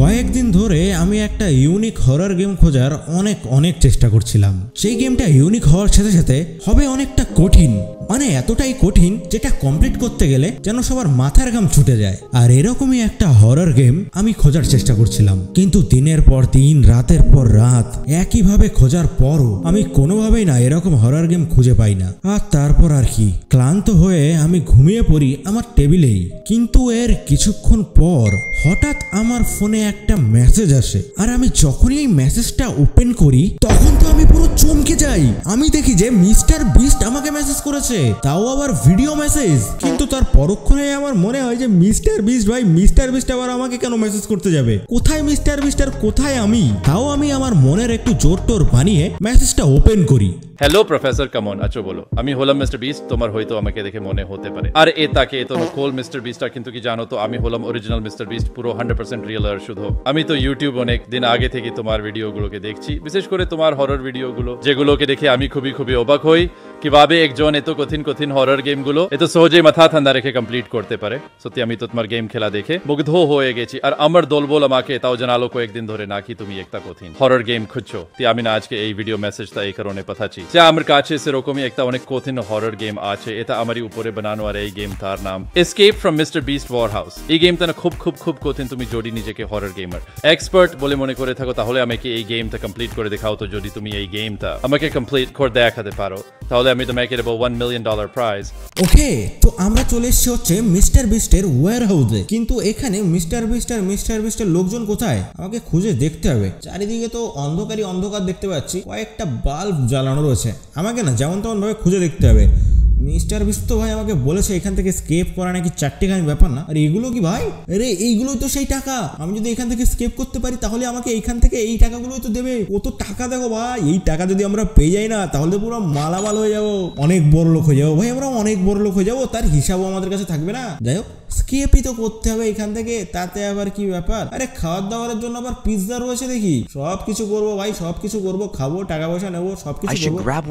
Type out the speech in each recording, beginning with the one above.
কয়েকদিন ধরে আমি একটা ইউনিক হরার গেম খোঁজার অনেক অনেক চেষ্টা করছিলাম সেই গেমটা ইউনিক হওয়ার সাথে সাথে হবে অনেকটা কঠিন মানে এতটাই কঠিন যেটা কমপ্লিট করতে গেলে যেন সবার মাথার ঘাম ছুটে যায় আর এরকমই একটা হরর গেম আমি খোঁজার চেষ্টা করছিলাম কিন্তু দিনের পর দিন রাতের পর রাত একইভাবে খোঁজার পরও আমি কোনোভাবেই না এরকম হরর গেম খুঁজে পাই না আর তারপর আর কি ক্লান্ত হয়ে আমি ঘুমিয়ে পড়ি আমার টেবিলেই কিন্তু এর কিছুক্ষণ পর হঠাৎ আমার ফোনে একটা মেসেজ আসে আর আমি যখনই এই মেসেজটা ওপেন করি তখন আমি পুরো চমকে যাই আমি দেখি যে মিস্টার বিস্ট আমাকে মেসেজ করেছে তাও আবার ভিডিও মেসেজ কিন্তু তার পরক্ষণে আমার মনে হয় যে মিস্টার বিস্ট ভাই মিস্টার বিস্ট আবার আমাকে কেন মেসেজ করতে যাবে কোথায় মিস্টার বিস্ট আর কোথায় আমি তাও আমি আমার মনের একটু জোর টোর বানিয়ে মেসেজটা ওপেন করি হ্যালো প্রফেসর কামন আচ্ছা বলো আমি হলাম মিস্টার বিস্ট তোমার হয়তো আমাকে দেখে মনে হতে পারে আর এ তাকে তো কোল মিস্টার বিস্টার কিন্তু কি জানো তো আমি হলাম অরিজিনাল মিস্টার বিস্ট পুরো হান্ড্রেড পার্সেন্ট রিয়েল আর শুধু আমি তো ইউটিউব অনেক দিন আগে থেকে তোমার ভিডিওগুলোকে দেখছি বিশেষ করে তোমার হরর ভিডিও গুলো যেগুলো দেখে আমি খুব খুব অবাক হই কিভাবে এক জন এত কঠিন কঠিন হরর গেম গুলো এত সহজে মাথা ঠান্ডা রেখে কমপ্লিট করতে পারে সত্যি অমিততমার গেম খেলা দেখে মুগ্ধ হয়ে গেছি আর অমর দোলবোল আমাকে এত জানালো কো এক দিন ধরে নাকি তুমি একতা কঠিন হরর গেম খচ্ছো তямиন আজকে এই ভিডিও মেসেজ চাই করেనే কথাছি যা আমরা কাছে সেরকমই একতা অনেক কঠিন হরর গেম আছে এটা আমরা উপরে বানানোর আর গেম তার নাম escape from Mister Beast warehouse এই গেমটা খুব খুব খুব কঠিন তুমি যদি নিজেকে হরর গেমার এক্সপার্ট বলে মনে করে থাকো তাহলে আমাকে এই গেমটা কমপ্লিট করে দেখাও তো যদি তুমি এই গেমটা আমাকে কমপ্লিট করে দেখাতে পারো তাহলে আমি তোমাকে দেবো one million dollar prize okay তো আমরা চলে এসেছি হচ্ছে মিস্টার বিস্টের ওয়ার হাউসে কিন্তু এখানে মিস্টার বিস্টার মিস্টার বিস্টের লোকজন কোথায় আমাকে খুঁজে দেখতে হবে চারিদিকে তো অন্ধকারই অন্ধকার দেখতে পাচ্ছি কয়েকটা বাল্ব জ্বালানো রয়েছে আমাকে না যেমন তেমন ভাবে খুঁজে দেখতে হবে মিস্টার বিস্ত ভাই আমাকে বলেছে এখান থেকে স্কেপ করা নাকি চারটে চারটেখানি ব্যাপার না আর এগুলো কি ভাই আরে এইগুলোই তো সেই টাকা আমি যদি এখান থেকে স্কেপ করতে পারি তাহলে আমাকে এইখান থেকে এই টাকাগুলোই তো দেবে কত টাকা দেখো ভাই এই টাকা যদি আমরা পেয়ে যাই না তাহলে পুরো মালামাল হয়ে যাবো অনেক বড় লোক হয়ে যাবো ভাই আমরা অনেক বড় লোক হয়ে যাবো তার হিসাবও আমাদের কাছে থাকবে না যাই হোক স্কেপই তো করতে হবে এখান থেকে তাতে আবার কি ব্যাপার আরে খাওয়ার দাওয়ারের জন্য আবার পিৎজা রয়েছে দেখি সব কিছু করবো ভাই সব কিছু করবো খাবো টাকা পয়সা নেবো সব কিছু করবো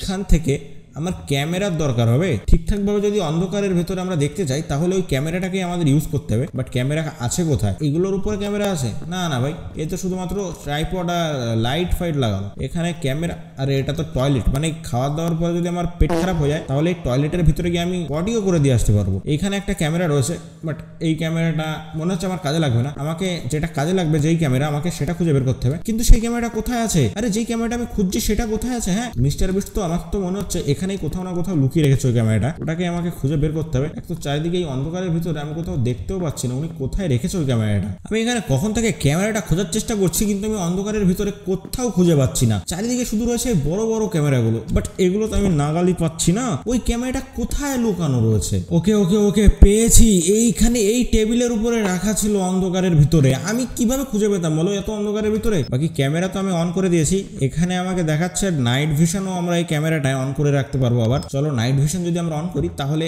এখান থেকে আমার ক্যামেরার দরকার হবে ঠিকঠাকভাবে যদি অন্ধকারের ভেতরে আমরা দেখতে চাই তাহলে ওই ক্যামেরাটাকেই আমাদের ইউজ করতে হবে বাট ক্যামেরা আছে কোথায় এগুলোর উপরে ক্যামেরা আছে না না ভাই এ তো শুধুমাত্র ট্রাইপড আর লাইট ফাইট লাগানো এখানে ক্যামেরা আরে এটা তো টয়লেট মানে খাওয়া দাওয়ার পরে যদি আমার পেট খারাপ হয়ে যায় তাহলে এই টয়লেটের ভিতরে গিয়ে আমি অডিও করে দিয়ে আসতে পারবো এখানে একটা ক্যামেরা রয়েছে বাট এই ক্যামেরাটা মনে হচ্ছে আমার কাজে লাগবে না আমাকে যেটা কাজে লাগবে যেই ক্যামেরা আমাকে সেটা খুঁজে বের করতে হবে কিন্তু সেই ক্যামেরাটা কোথায় আছে আরে যেই ক্যামেরাটা আমি খুঁজছি সেটা কোথায় আছে হ্যাঁ মিস্টার বিস্ট তো আমার তো মনে হচ্ছে এখানে এখানেই কোথাও না কোথাও লুকিয়ে রেখেছে ওই ক্যামেরাটা ওটাকে আমাকে খুঁজে বের করতে হবে এক তো চারিদিকে এই অন্ধকারের ভিতরে আমি কোথাও দেখতেও পাচ্ছি না উনি কোথায় রেখেছে ওই ক্যামেরাটা আমি এখানে কখন থেকে ক্যামেরাটা খোঁজার চেষ্টা করছি কিন্তু আমি অন্ধকারের ভিতরে কোথাও খুঁজে পাচ্ছি না চারিদিকে শুধু রয়েছে বড় বড় ক্যামেরাগুলো বাট এগুলো তো আমি নাগালি পাচ্ছি না ওই ক্যামেরাটা কোথায় লুকানো রয়েছে ওকে ওকে ওকে পেয়েছি এইখানে এই টেবিলের উপরে রাখা ছিল অন্ধকারের ভিতরে আমি কিভাবে খুঁজে পেতাম বলো এত অন্ধকারের ভিতরে বাকি ক্যামেরা তো আমি অন করে দিয়েছি এখানে আমাকে দেখাচ্ছে নাইট ভিশনও আমরা এই ক্যামেরাটায় অন করে রাখতে রাখতে পারবো আবার চলো নাইট ভিশন যদি আমরা অন করি তাহলে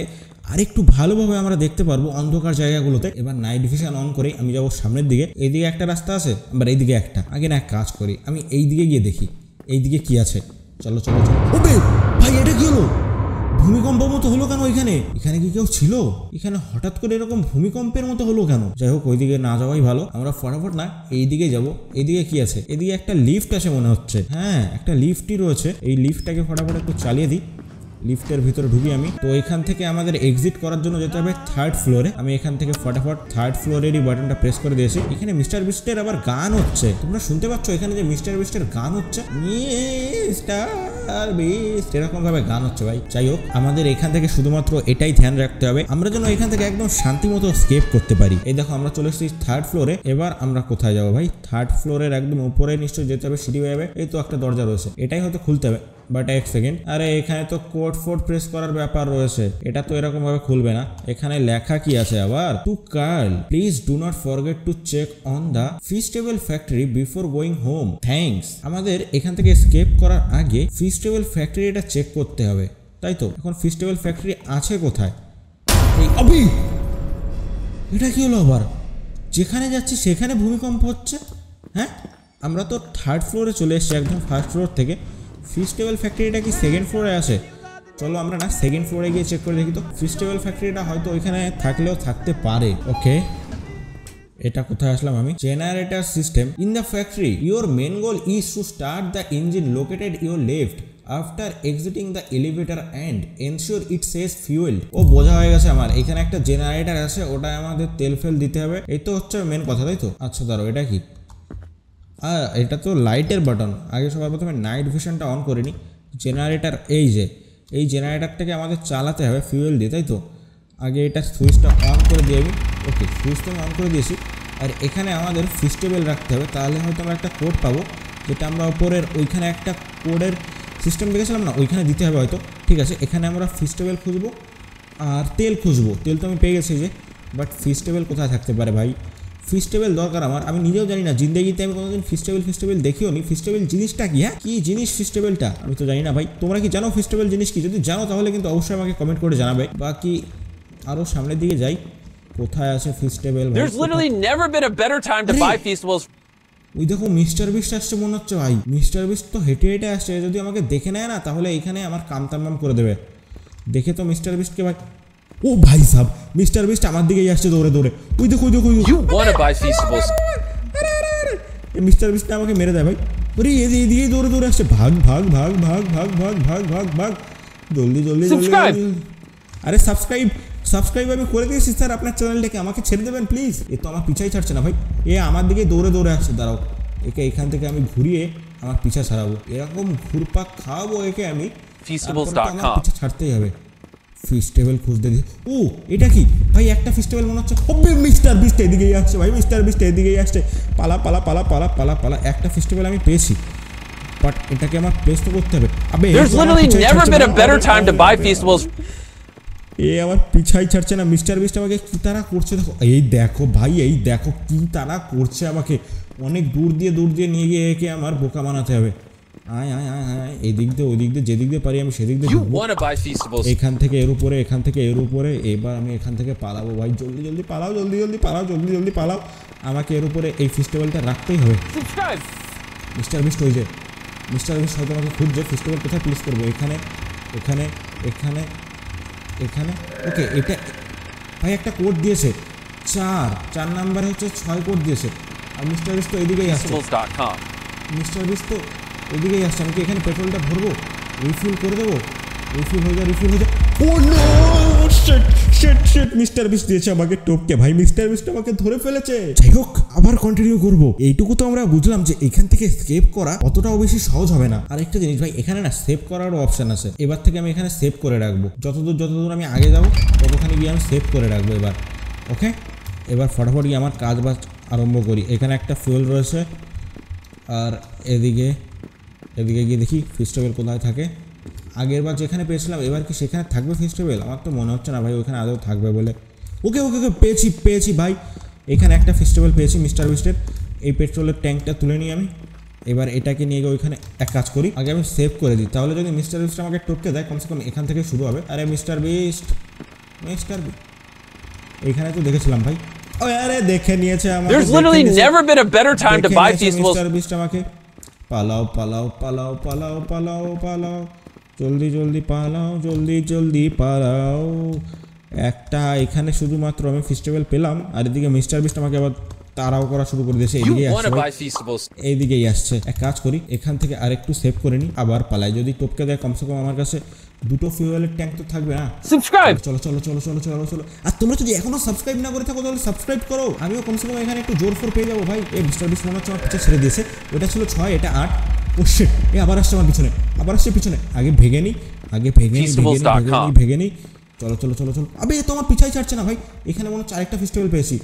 আরেকটু ভালোভাবে আমরা দেখতে পারবো অন্ধকার জায়গাগুলোতে এবার নাইট ভিশন অন করে আমি যাবো সামনের দিকে এইদিকে একটা রাস্তা আছে আবার এইদিকে একটা আগে না এক কাজ করি আমি এই দিকে গিয়ে দেখি এই দিকে কি আছে চলো চলো চলো ভাই এটা কি হলো ভূমিকম্প মতো হলো কেন ওইখানে এখানে কি কেউ ছিল এখানে হঠাৎ করে এরকম ভূমিকম্পের মতো হলো কেন যাই হোক ওইদিকে না যাওয়াই ভালো আমরা ফটাফট না এইদিকে যাব এইদিকে কি আছে এদিকে একটা লিফট আছে মনে হচ্ছে হ্যাঁ একটা লিফটই রয়েছে এই লিফটটাকে ফটাফট একটু চালিয়ে দিই লিফটের ভিতরে ঢুকি আমি তো এখান থেকে আমাদের এক্সিট করার জন্য যেতে হবে থার্ড ফ্লোরে আমি এখান থেকে ফটাফট থার্ড ফ্লোরেরই বাটনটা প্রেস করে দিয়েছি এখানে মিস্টার বিস্টের আবার গান হচ্ছে তোমরা শুনতে পাচ্ছ এখানে যে মিস্টার বিস্টের গান হচ্ছে মিস্টার গান হচ্ছে ভাই যাই হোক আমাদের এখান থেকে শুধুমাত্র এটাই ধ্যান রাখতে হবে আমরা যেন এখান থেকে একদম শান্তি মতো স্কেপ করতে পারি এই দেখো আমরা চলে এসেছি থার্ড ফ্লোরে এবার আমরা কোথায় যাবো ভাই থার্ড ফ্লোরের নিশ্চয়ই যেতে হবে হয়ে যাবে এই তো একটা দরজা রয়েছে এটাই হয়তো খুলতে হবে বাট এক সেকেন্ড আরে এখানে তো কোড ফোর্ড প্রেস করার ব্যাপার রয়েছে এটা তো এরকম ভাবে খুলবে না এখানে লেখা কি আছে আবার to Karl please do not forget to check on the Feastable factory before going home thanks আমাদের এখান থেকে স্কেপ করার আগে ফিস্টেবল ফ্যাক্টরি এটা চেক করতে হবে তাই তো এখন ফিস্টেবল ফ্যাক্টরি আছে কোথায় আবি এটা কি হলো আবার যেখানে যাচ্ছি সেখানে ভূমিকম্প হচ্ছে হ্যাঁ আমরা তো থার্ড ফ্লোরে চলে এসেছি একদম ফার্স্ট ফ্লোর থেকে ফিস্টেবল ফ্যাক্টরিটা কি সেকেন্ড ফ্লোরে আছে চলো আমরা না সেকেন্ড ফ্লোরে গিয়ে চেক করে দেখি তো ফিস্টেবল ফ্যাক্টরিটা হয়তো ওইখানে থাকলেও থাকতে পারে ওকে এটা কোথায় আসলাম আমি generator system in the factory your main goal is to start the engine located your left after exiting the elevator and ensure it says fuel ও বোঝা হয়ে গেছে আমার এখানে একটা জেনারেটার আছে ওটা আমাদের তেল ফেল দিতে হবে এই তো হচ্ছে মেন কথা তাই তো আচ্ছা ধরো এটা কি আর এটা তো লাইটের বাটন আগে সবার প্রথমে নাইট ভিশনটা অন করে নিই জেনারেটার এই যে এই জেনারেটারটাকে আমাদের চালাতে হবে ফিউয়েল দিয়ে তাই তো আগে এটা সুইচটা অন করে দিয়ে আমি ওকে সুইচটা অন করে দিয়েছি আর এখানে আমাদের ফিস্টেবেল রাখতে হবে তাহলে হয়তো আমরা একটা কোড পাবো যেটা আমরা ওপরের ওইখানে একটা কোডের সিস্টেম দেখেছিলাম না ওইখানে দিতে হবে হয়তো ঠিক আছে এখানে আমরা ফিস্টেবেল খুঁজবো আর তেল খুঁজবো তেল তো আমি পেয়ে গেছি যে বাট ফিস্টেবেল কোথায় থাকতে পারে ভাই ফিস্টেবল দরকার আমার আমি নিজেও জানি না জিন্দগিতে আমি কোনোদিন ফিস্টেবল ফিস্টেবল দেখিও নি ফিস্টেবল জিনিসটা কি হ্যাঁ কি জিনিস ফিস্টেবলটা আমি তো জানি না ভাই তোমরা কি জানো ফিস্টেবল জিনিস কি যদি জানো তাহলে কিন্তু অবশ্যই আমাকে কমেন্ট করে জানাবে বাকি আরও সামনের দিকে যাই কোথায় আছে ফিস্টেবল ওই দেখো মিস্টার বিস্ট আসছে মনে হচ্ছে ভাই মিস্টার বিস্ট তো হেঁটে হেঁটে আসছে যদি আমাকে দেখে নেয় না তাহলে এখানে আমার কামতাম করে দেবে দেখে তো মিস্টার বিস্টকে ভাই ও ভাই সাহ মিস্টার বিস্ট আমার দিকেই আসছে দৌড়ে দৌড়ে ওই দেখো ওই দেখো এ মিস্টার বিস্ট আমাকে মেরে দেয় ভাই আরে এই এদিকে দৌড়ে দৌড়ে আসছে ভাগ ভাগ ভাগ ভাগ ভাগ ভাগ ভাগ ভাগ ভাগ জলদি জলদি জলদি আরে সাবস্ক্রাইব সাবস্ক্রাইব আমি করে দিয়েছি স্যার আপনার চ্যানেলটাকে আমাকে ছেড়ে দেবেন প্লিজ এ তো আমার পিছাই ছাড়ছে না ভাই এ আমার দিকে দৌড়ে দৌড়ে আসছে দাঁড়াও একে এখান থেকে আমি ঘুরিয়ে আমার পিছা ছাড়াবো এরকম ঘুরপাক খাওয়াবো একে আমি পিছা ছাড়তেই হবে ফেস্টিভ্যাল খুঁজতে দিই ও এটা কি ভাই একটা ফেস্টিভ্যাল মনে হচ্ছে হবে মিস্টার বিস্ট এদিকেই আসছে ভাই মিস্টার বিস্ট এদিকেই আসছে পালা পালা পালা পালা পালা পালা একটা ফেস্টিভ্যাল আমি পেয়েছি বাট এটাকে আমার প্লেস তো করতে হবে আবে There's literally never been a better time to buy festivals এ আমার পিছাই ছাড়ছে না মিস্টার বিস্ট আমাকে কী তারা করছে দেখো এই দেখো ভাই এই দেখো কী তারা করছে আমাকে অনেক দূর দিয়ে দূর দিয়ে নিয়ে গিয়ে একে আমার বোকা বানাতে হবে আয় আয় আয় আয় এদিক দিয়ে ওদিক দিয়ে যেদিক দিয়ে পারি আমি সেদিক দিয়ে এখান থেকে এর উপরে এখান থেকে এর উপরে এবার আমি এখান থেকে পালাবো ভাই জলদি জলদি পালাও জলদি জলদি পালাও জলদি জলদি পালাও আমাকে এর উপরে এই ফেস্টিভ্যালটা রাখতেই হবে মিস্টার মিস্ট হয়ে যায় মিস্টার মিস্ট হয়তো আমাকে খুঁজছে ফেস্টিভ্যাল কোথায় প্লেস করবো এখানে এখানে এখানে এখানে ওকে এটা ভাই একটা কোড দিয়েছে চার চার নাম্বার হচ্ছে ছয় কোড দিয়েছে আর মিস্টার বিস্ট তো এদিকেই আসছে মিস্টার বিস্ট তো এদিকেই আসছে আমি কি এখানে পেট্রোলটা ভরবো রিফিল করে দেবো রিফিল হয়ে যায় রিফিল হয়ে যায় ও মিস্টার বিস দিয়েছে আমাকে ভাই মিস্টার ধরে ফেলেছে যাই হোক আবার কন্টিনিউ এইটুকু তো আমরা বুঝলাম যে এখান থেকে করা অতটাও বেশি সহজ হবে না আর একটা জিনিস ভাই এখানে না সেভ করারও অপশন আছে এবার থেকে আমি এখানে সেভ করে যতদূর যতদূর আমি আগে যাবো ততখানি গিয়ে আমি সেভ করে রাখবো এবার ওকে এবার ফটাফট গিয়ে আমার কাজ বাজ আরম্ভ করি এখানে একটা ফুয়েল রয়েছে আর এদিকে এদিকে গিয়ে দেখি ফিস্টেবেল কোথায় থাকে আগের বার যেখানে পেয়েছিলাম এবার কি সেখানে থাকবে ফিস্টেবেল আমার তো মনে হচ্ছে না ভাই ওখানে আদৌ থাকবে বলে ওকে ওকে ওকে পেয়েছি পেয়েছি ভাই এখানে একটা ফেস্টিভ্যাল পেয়েছি মিস্টার বিস্টের এই পেট্রোলের ট্যাঙ্কটা তুলে নিই আমি এবার এটাকে নিয়ে গিয়ে ওইখানে এক কাজ করি আগে আমি সেভ করে দিই তাহলে যদি মিস্টার বিস্ট আমাকে টপকে দেয় কমসে কম এখান থেকে শুরু হবে আরে মিস্টার বিস্ট মিস্টার বিস্ট এখানে তো দেখেছিলাম ভাই ও আরে দেখে নিয়েছে আমার There's literally never been a better time to buy these Mr. Beast আমাকে পালাও পালাও পালাও পালাও পালাও পালাও জলদি জলদি পালাও জলদি জলদি পালাও একটা এখানে শুধুমাত্র আমি ফেস্টিভ্যাল পেলাম আর এদিকে মিস্টার বিস্ট আমাকে আবার তারাও করা শুরু করে দিয়েছে এইদিকে এইদিকেই আসছে এক কাজ করি এখান থেকে আরেকটু সেভ করে নিই আবার পালাই যদি টপকে দেয় কমসে কম আমার কাছে দুটো ফিউয়েলের ট্যাঙ্ক তো থাকবে না সাবস্ক্রাইব চলো চলো চলো চলো চলো চলো আর তোমরা যদি এখনো সাবস্ক্রাইব না করে থাকো তাহলে সাবস্ক্রাইব করো আমিও কমসে কম এখানে একটু জোর ফোর পেয়ে যাবো ভাই এই মিস্টার বিশ মনে হচ্ছে আমার পিছনে ছেড়ে দিয়েছে ওটা ছিল ছয় এটা আট ও শিট এ আবার আসছে আমার পিছনে আবার আসছে পিছনে আগে ভেঙে নিই আগে ভেঙে নিই ভেঙে নিই ভেঙে নিই চলো চলো চলো চলো আবে এ তো আমার পিছাই ছাড়ছে না ভাই এখানে মনে হচ্ছে আরেকটা ফেস্টিভ্যাল পেয়েছি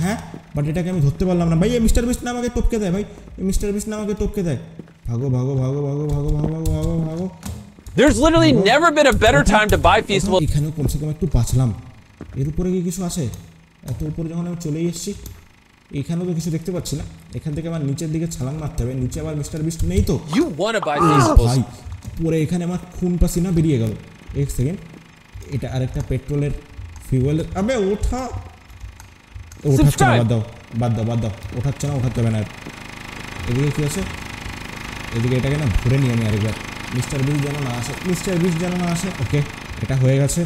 হ্যাঁ বাট এটাকে আমি ধরতে পারলাম না ভাই এই মিস্টার বিস্ট না আমাকে টপকে দেয় ভাই এই মিস্টার বিস্ট না আমাকে টপকে দেয় ভাগো ভাগো ভাগো ভাগো ভাগো ভাগো ভাগো ভাগো ভাগো There's literally never been a better time to buy feasible. এখানেও কমসে কম একটু বাঁচলাম এর উপরে কি কিছু আছে এত উপরে যখন আমি চলে এসেছি এখানেও তো কিছু দেখতে পাচ্ছি না এখান থেকে আমার নিচের দিকে ছালাং মারতে হবে নিচে আবার মিস্টার বিস্ট নেই তো ভাই পরে এখানে আমার খুন পাসি না বেরিয়ে গেল এক সেকেন্ড এটা আরেকটা পেট্রোলের ফিউয়েলের আমি ওঠা ওঠাচ্ছে না বাদ দাও বাদ দাও বাদ দাও ওঠাচ্ছে না ওঠাতে হবে না এদিকে কি আছে এদিকে এটাকে না ভরে নিয়ে আমি আরেকবার মিস্টার বিস যেন না আসে মিস্টার বিস যেন না আসে ওকে এটা হয়ে গেছে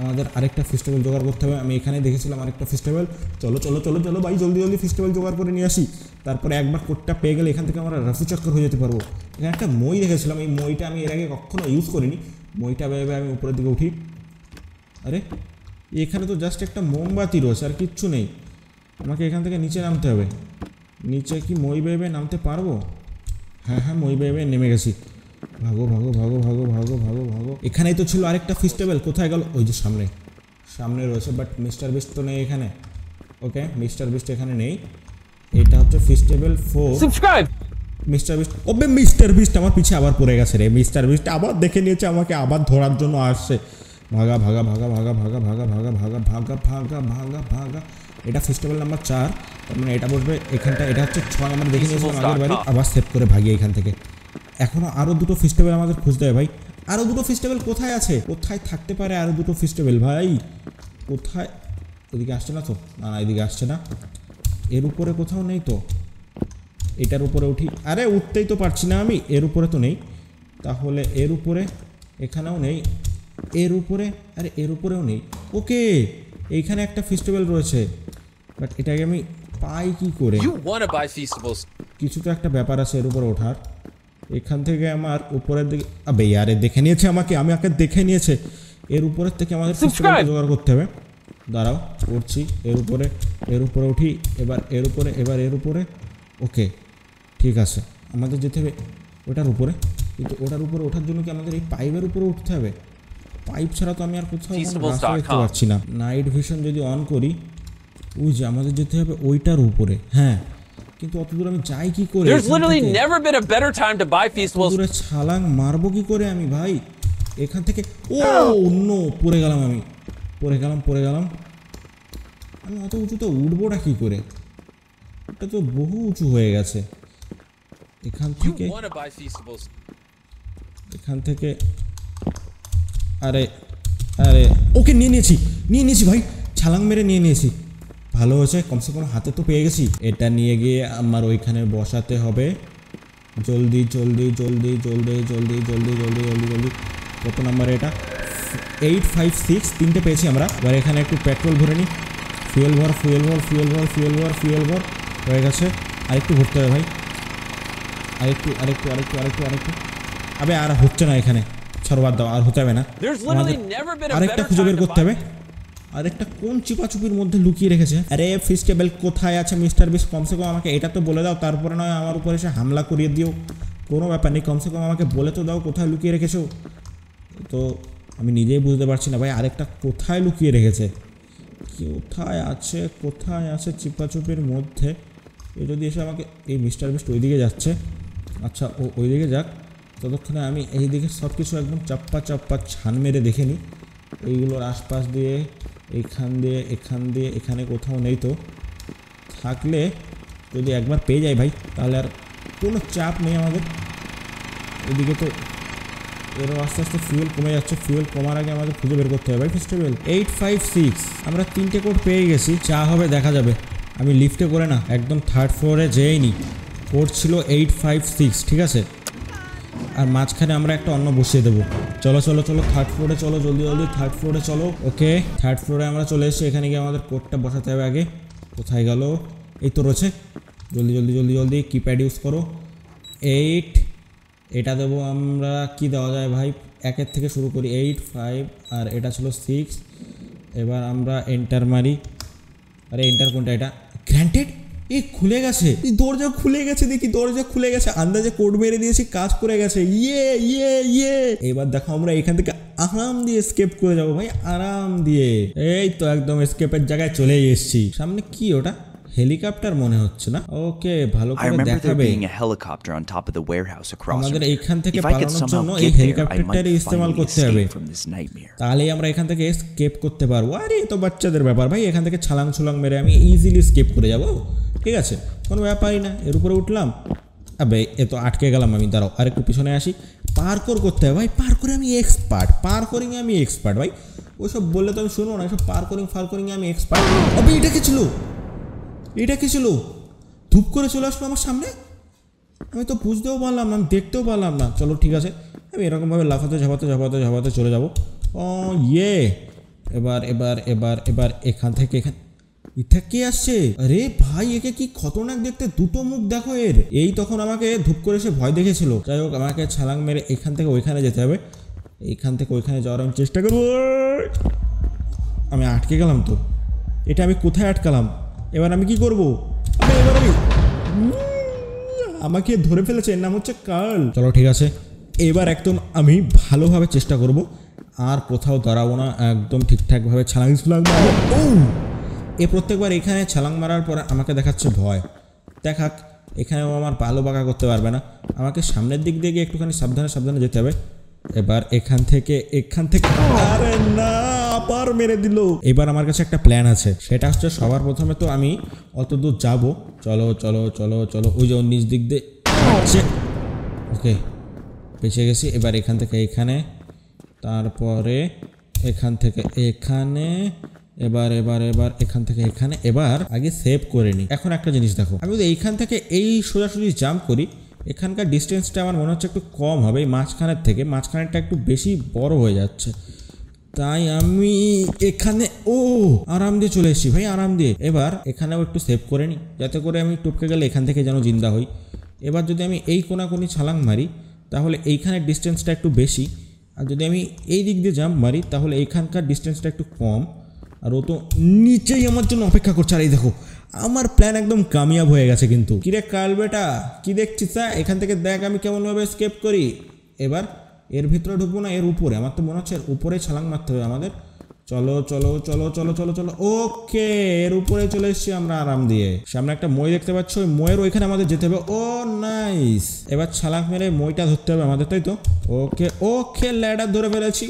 আমাদের আরেকটা ফেস্টিভ্যাল জোগাড় করতে হবে আমি এখানে দেখেছিলাম আরেকটা ফেস্টিভ্যাল চলো চলো চলো চলো ভাই জলদি জলদি ফেস্টিভ্যাল জোগাড় করে নিয়ে আসি তারপরে একবার কোটটা পেয়ে গেলে এখান থেকে আমরা রাশি চক্কর হয়ে যেতে পারবো এখানে একটা মই দেখেছিলাম এই মইটা আমি এর আগে কখনো ইউজ করিনি মইটা ভেবে আমি উপরের দিকে উঠি আরে এখানে তো জাস্ট একটা মোমবাতি রয়েছে আর কিচ্ছু নেই আমাকে এখান থেকে নিচে নামতে হবে নিচে কি মই বেবে নামতে পারবো হ্যাঁ হ্যাঁ মই বেবে নেমে গেছি ভাগো ভাগো ভাগো ভাগো ভাগো ভাগো ভাগো এখানেই তো ছিল আরেকটা ফেস্টিভ্যাল কোথায় গেল ওই যে সামনে সামনে রয়েছে বাট মিস্টার বিস্ট তো নেই এখানে ওকে মিস্টার বিস্ট এখানে নেই এটা হচ্ছে festival for subscribe Mister Beast ওবে মিস্টার বিস্ট আমার পিছে আবার পড়ে গেছে রে মিস্টার বিস্ট আবার দেখে নিয়েছে আমাকে আবার ধরার জন্য আসছে ভাগা ভাগা ভাগা ভাগা ভাগা ভাগা ভাগা ভাগা ভাগা ভাগা ভাগা ভাগা এটা ফেস্টিভ্যাল নাম্বার চার তার মানে এটা বসবে এখানটা এটা হচ্ছে ছয় নাম্বার দেখে নিয়েছিলাম আগের বাড়ি আবার সেভ করে ভাগি এখান থেকে এখনও আরো দুটো ফেস্টিভ্যাল আমাদের খুঁজতে হবে ভাই আরো দুটো ফেস্টিভ্যাল কোথায় আছে কোথায় থাকতে পারে আরও দুটো ফেস্টিভ্যাল ভাই কোথায় এদিকে আসছে না তো না এদিকে আসছে না এর উপরে কোথাও নেই তো এটার উপরে উঠি আরে উঠতেই তো পারছি না আমি এর উপরে তো নেই তাহলে এর উপরে এখানেও নেই এর উপরে আরে এর উপরেও নেই ওকে এইখানে একটা ফেস্টিভ্যাল রয়েছে বাট এটাকে আমি পাই কি করে কিছু তো একটা ব্যাপার আছে এর উপরে ওঠার এখান থেকে আমার উপরের দিকে আবে আরে দেখে নিয়েছে আমাকে আমি আগে দেখে নিয়েছে এর উপরের থেকে আমাদের জোগাড় করতে হবে দাঁড়াও করছি এর উপরে এর উপরে উঠি এবার এর উপরে এবার এর উপরে ওকে ঠিক আছে আমাদের যেতে হবে ওটার উপরে কিন্তু ওটার উপরে ওঠার জন্য কি আমাদের এই পাইপের উপরে উঠতে হবে পাইপ ছাড়া তো আমি আর কোথাও মানে দেখতে পাচ্ছি না নাইট ভিশন যদি অন করি ওই যে আমাদের যেতে হবে ওইটার উপরে হ্যাঁ কিন্তু দূর আমি যাই কি করে There's literally never been a better time to buy feast wells ছালাং মারবো কি করে আমি ভাই এখান থেকে ও oh! নো পড়ে গেলাম আমি পড়ে গেলাম পড়ে গেলাম আমি অত উঁচুতে উঠবোটা কি করে এটা তো বহু উঁচু হয়ে গেছে এখান থেকে এখান থেকে আরে আরে ওকে নিয়ে নিয়েছি নিয়ে নিয়েছি ভাই ছালাং মেরে নিয়ে নিয়েছি ভালো হয়েছে কমসে কম হাতে তো পেয়ে গেছি এটা নিয়ে গিয়ে আমার ওইখানে বসাতে হবে জলদি জলদি জলদি জলদি জলদি জলদি জলদি জলদি জলদি কত নাম্বার এটা এইট ফাইভ সিক্স তিনটে পেয়েছি আমরা এবার এখানে একটু পেট্রোল ভরে নিই ফুয়েল ভর ফুয়েল ভর ফুয়েল ভর ফুয়েল ভর ফুয়েল ভর হয়ে গেছে আরেকটু ভরতে হবে ভাই আরেকটু আরেকটু আরেকটু আরেকটু আরেকটু আবে আর হচ্ছে না এখানে সর্বাদ দাও আর হতে হবে না আরেকটা খুঁজে বের করতে হবে আর একটা কোন চিপাচুপির মধ্যে লুকিয়ে রেখেছে আরে ফিস টেবিল কোথায় আছে মিস্টার বিস কমসে কম আমাকে এটা তো বলে দাও তারপরে নয় আমার উপরে এসে হামলা করিয়ে দিও কোনো ব্যাপার নেই কমসে কম আমাকে বলে তো দাও কোথায় লুকিয়ে রেখেছো তো আমি নিজেই বুঝতে পারছি না ভাই আরেকটা কোথায় লুকিয়ে রেখেছে কোথায় আছে কোথায় আছে চিপাচুপির মধ্যে এ যদি এসে আমাকে এই মিস্টার বিস্ট ওইদিকে যাচ্ছে আচ্ছা ও ওইদিকে যাক ততক্ষণে আমি এইদিকে সব কিছু একদম চাপ্পা চাপ্পা ছান মেরে দেখে নিই এইগুলোর আশপাশ দিয়ে এখান দিয়ে এখান দিয়ে এখানে কোথাও নেই তো থাকলে যদি একবার পেয়ে যাই ভাই তাহলে আর কোনো চাপ নেই আমাদের এদিকে তো এরও আস্তে আস্তে ফুয়েল কমে যাচ্ছে ফুয়েল কমার আগে আমাদের খুঁজে বের করতে হবে ভাই অল এইট ফাইভ সিক্স আমরা তিনটে কোড পেয়ে গেছি চা হবে দেখা যাবে আমি লিফটে করে না একদম থার্ড ফ্লোরে যেয়েই নি কোড ছিল এইট ফাইভ সিক্স ঠিক আছে আর মাঝখানে আমরা একটা অন্য বসিয়ে দেবো চলো চলো চলো থার্ড ফ্লোরে চলো জলদি জলদি থার্ড ফ্লোরে চলো ওকে থার্ড ফ্লোরে আমরা চলে এসেছি এখানে গিয়ে আমাদের কোডটা বসাতে হবে আগে কোথায় গেল এই তো রয়েছে জলদি জলদি জলদি জলদি কিপ্যাড ইউজ করো এইট এটা দেবো আমরা কি দেওয়া যায় ভাই একের থেকে শুরু করি এইট ফাইভ আর এটা ছিল সিক্স এবার আমরা এন্টার মারি আরে এন্টার কোনটা এটা গ্র্যান্টেড এ খুলে গেছে দরজা খুলে গেছে দেখি দরজা খুলে গেছে আন্দাজে কোড মেরে দিয়েছি কাজ করে গেছে ইয়ে ইয়ে ইয়ে এবার দেখো আমরা এখান থেকে আরাম দিয়ে স্কেপ করে যাবো ভাই আরাম দিয়ে এই তো একদম স্কেপের জায়গায় চলে এসেছি সামনে কি ওটা হেলিকপ্টার মনে হচ্ছে না ওকে ভালো করে দেখাবে helicopter on top of the warehouse across আমাদের এখান থেকে পালানোর জন্য এই হেলিকপ্টারটা ইস্তেমাল করতে হবে তাহলে আমরা এখান থেকে এসকেপ করতে পারবো আরে তো বাচ্চাদের ব্যাপার ভাই এখান থেকে ছালাং ছুলাং মেরে আমি ইজিলি স্কেপ করে যাব ঠিক আছে কোনো ব্যাপারই না এর উপরে উঠলাম আবে এ তো আটকে গেলাম আমি দাঁড়াও আর একটু পিছনে আসি পার্কর করতে হবে ভাই পার্করে আমি এক্সপার্ট পার্করিংয়ে আমি এক্সপার্ট ভাই ওইসব বললে তো আমি শুনবো না এসব পার্করিং ফার্করিংয়ে আমি এক্সপার্ট অবে এটা কি ছিল এটা কি ছিল ধূপ করে চলে আসলো আমার সামনে আমি তো বুঝতেও পারলাম না আমি দেখতেও পারলাম না চলো ঠিক আছে আমি এরকমভাবে লাফাতে ঝাপাতে ঝাপাতে ঝাপাতে চলে যাবো ও ইয়ে এবার এবার এবার এবার এখান থেকে এখান এটা কে আসছে আরে ভাই একে কি খতরনাক দেখতে দুটো মুখ দেখো এর এই তখন আমাকে ধূপ করে সে ভয় দেখেছিল যাই হোক আমাকে ছালাং মেরে এখান থেকে ওইখানে যেতে হবে এইখান থেকে ওইখানে যাওয়ার আমি চেষ্টা করবো আমি আটকে গেলাম তো এটা আমি কোথায় আটকালাম এবার আমি কি করবো আমাকে ধরে ফেলেছে এর নাম হচ্ছে কার্ল চলো ঠিক আছে এবার একদম আমি ভালোভাবে চেষ্টা করব আর কোথাও দাঁড়াবো না একদম ঠিকঠাকভাবে ছালাং ছুলাং ও এ প্রত্যেকবার এখানে ছালাং মারার পরে আমাকে দেখাচ্ছে ভয় দেখাক এখানে আমার পালো বাঁকা করতে পারবে না আমাকে সামনের দিক দিয়ে গিয়ে একটুখানি সাবধানে সাবধানে যেতে হবে এবার এখান থেকে এখান থেকে না আবার মেরে দিল এবার আমার কাছে একটা প্ল্যান আছে সেটা হচ্ছে সবার প্রথমে তো আমি অত দূর যাবো চলো চলো চলো চলো ওই যে নিচ দিক দিয়ে ওকে পেঁচে গেছি এবার এখান থেকে এখানে তারপরে এখান থেকে এখানে এবার এবার এবার এখান থেকে এখানে এবার আগে সেভ করে নিই এখন একটা জিনিস দেখো আমি যদি এইখান থেকে এই সোজাসুজি জাম্প করি এখানকার ডিস্টেন্সটা আমার মনে হচ্ছে একটু কম হবে এই মাঝখানের থেকে মাঝখানেরটা একটু বেশি বড় হয়ে যাচ্ছে তাই আমি এখানে ও আরাম দিয়ে চলে এসেছি ভাই আরাম দিয়ে এবার এখানেও একটু সেভ করে নিই যাতে করে আমি টপকে গেলে এখান থেকে যেন জিন্দা হই এবার যদি আমি এই কোনি ছালাং মারি তাহলে এইখানে ডিস্টেন্সটা একটু বেশি আর যদি আমি এই দিক দিয়ে জাম্প মারি তাহলে এইখানকার ডিস্টেন্সটা একটু কম আর ও তো নিচেই আমার জন্য অপেক্ষা করছে আর এই দেখো আমার প্ল্যান একদম কামিয়াব হয়ে গেছে কিন্তু কিরে কাল বেটা কী দেখছিস হ্যাঁ? এখান থেকে দেখ আমি কেমনভাবে স্কেপ করি এবার এর ভিতরে ঢুকবো না এর উপরে আমার তো মনে হচ্ছে এর উপরে ছালাং মারতে হবে আমাদের চলো চলো চলো চলো চলো চলো ওকে এর উপরে চলে এসেছি আমরা আরাম দিয়ে সামনে একটা মই দেখতে পাচ্ছ ওই ময়ের ওইখানে আমাদের যেতে হবে ও নাইস এবার ছালাক মেরে মইটা ধরতে হবে আমাদের তাই তো ওকে ওকে ল্যাডার ধরে ফেলেছি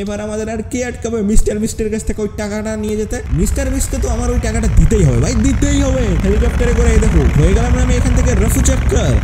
এবার আমাদের আর কে আটকাবে মিস্টার মিস্টার কাছ থেকে ওই টাকাটা নিয়ে যেতে মিস্টার মিস্টার তো আমার ওই টাকাটা দিতেই হবে ভাই দিতেই হবে হেলিকপ্টারে করে দেখো হয়ে গেলাম আমি এখান থেকে রফু চক্কর